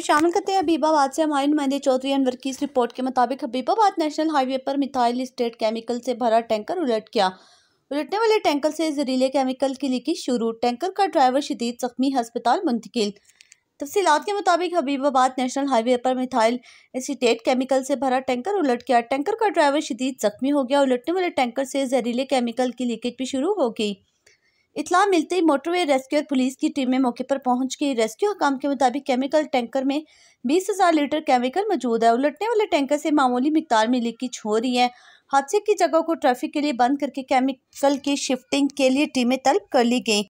में शामिल करते हैं हबीबाबाद से हमारे नुमाइंदे चौधरी अनवर की इस रिपोर्ट के मुताबिक हबीबाबाद नेशनल हाईवे पर मिथाइल स्टेट केमिकल से भरा टैंकर उलट गया उलटने वाले टैंकर से जहरीले केमिकल की लीकेज शुरू टैंकर का ड्राइवर शदीद जख्मी हस्पताल मुंतकिल तफसीत के मुताबिक हबीबाबाद नेशनल हाईवे पर मिथाइल एसीटेट केमिकल से भरा टैंकर उलट गया टैंकर का ड्राइवर शदीद जख्मी हो गया उलटने वाले टैंकर से जहरीले केमिकल की लीकेज भी शुरू हो गई इतला मिलते ही मोटरवे रेस्क्यू और पुलिस की टीमें मौके पर पहुंच गई रेस्क्यू हकाम के मुताबिक केमिकल टैंकर में बीस हजार लीटर केमिकल मौजूद है उलटने वाले टैंकर से मामूली मकदार में लीकेज हो रही है हादसे की जगह को ट्रैफिक के लिए बंद करके केमिकल की शिफ्टिंग के लिए टीमें तलब कर ली गई